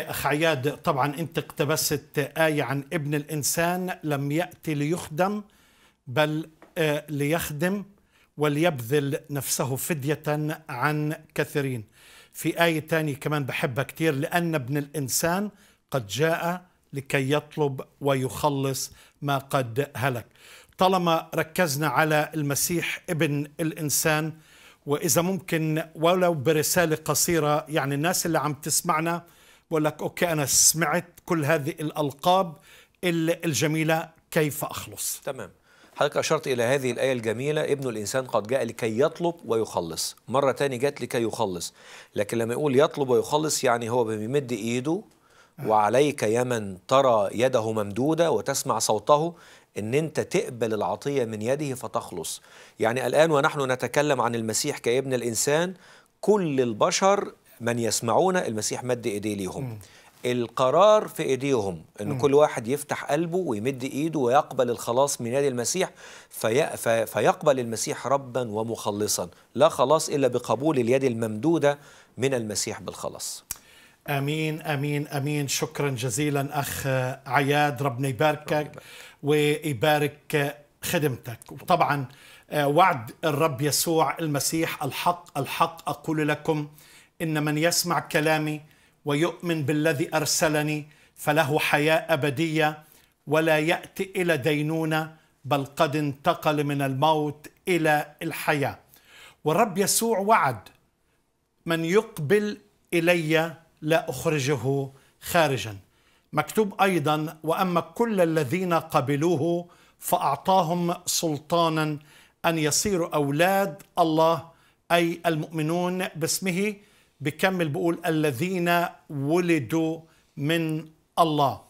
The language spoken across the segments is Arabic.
أخ عياد طبعا أنت اقتبست آية عن ابن الإنسان لم يأتي ليخدم بل آه، ليخدم وليبذل نفسه فدية عن كثيرين في آية تانية كمان بحبها كثير لأن ابن الإنسان قد جاء لكي يطلب ويخلص ما قد هلك طالما ركزنا على المسيح ابن الإنسان وإذا ممكن ولو برسالة قصيرة يعني الناس اللي عم تسمعنا بقول لك اوكي انا سمعت كل هذه الالقاب الجميله كيف اخلص تمام حضرتك أشرت إلى هذه الآية الجميلة ابن الإنسان قد جاء لكي يطلب ويخلص مرة ثانيه جاءت لكي يخلص لكن لما يقول يطلب ويخلص يعني هو بيمد إيده وعليك يا من ترى يده ممدودة وتسمع صوته ان انت تقبل العطيه من يده فتخلص يعني الان ونحن نتكلم عن المسيح كابن الانسان كل البشر من يسمعون المسيح مد ايديه ليهم القرار في ايديهم ان مم. كل واحد يفتح قلبه ويمد ايده ويقبل الخلاص من يد المسيح في فيقبل المسيح ربا ومخلصا لا خلاص الا بقبول اليد الممدوده من المسيح بالخلاص امين امين امين شكرا جزيلا اخ عياد ربنا يباركك ويبارك خدمتك وطبعا آه، وعد الرب يسوع المسيح الحق الحق اقول لكم إن من يسمع كلامي ويؤمن بالذي أرسلني فله حياة أبدية ولا يأتي إلى دينونة بل قد انتقل من الموت إلى الحياة والرب يسوع وعد من يقبل إلي لا أخرجه خارجا مكتوب أيضا وأما كل الذين قبلوه فأعطاهم سلطانا أن يصيروا أولاد الله أي المؤمنون باسمه بكمل بقول الذين ولدوا من الله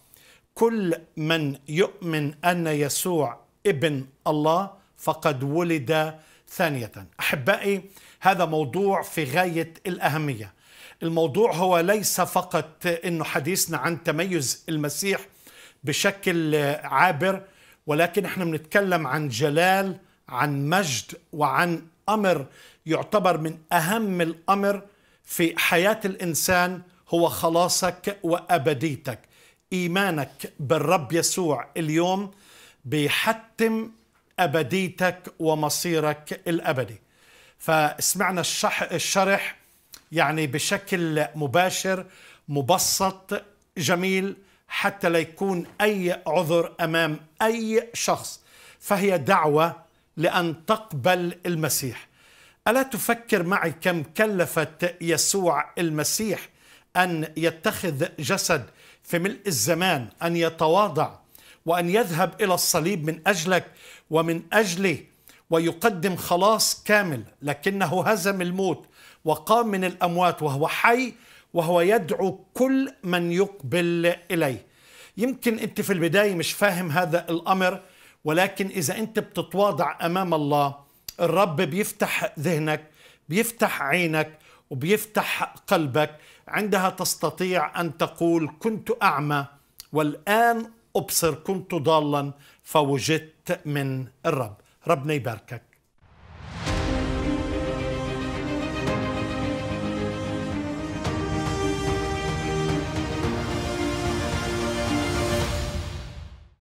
كل من يؤمن أن يسوع ابن الله فقد ولد ثانية أحبائي هذا موضوع في غاية الأهمية الموضوع هو ليس فقط أنه حديثنا عن تميز المسيح بشكل عابر ولكن احنا بنتكلم عن جلال عن مجد وعن أمر يعتبر من أهم الأمر في حياة الإنسان هو خلاصك وأبديتك إيمانك بالرب يسوع اليوم بيحتم أبديتك ومصيرك الأبدي فسمعنا الشرح يعني بشكل مباشر مبسط جميل حتى لا يكون أي عذر أمام أي شخص فهي دعوة لأن تقبل المسيح ألا تفكر معي كم كلفت يسوع المسيح أن يتخذ جسد في ملء الزمان أن يتواضع وأن يذهب إلى الصليب من أجلك ومن أجلي ويقدم خلاص كامل لكنه هزم الموت وقام من الأموات وهو حي وهو يدعو كل من يقبل إليه يمكن أنت في البداية مش فاهم هذا الأمر ولكن إذا أنت بتتواضع أمام الله الرب بيفتح ذهنك بيفتح عينك وبيفتح قلبك عندها تستطيع ان تقول كنت اعمى والان ابصر كنت ضالا فوجدت من الرب ربنا يباركك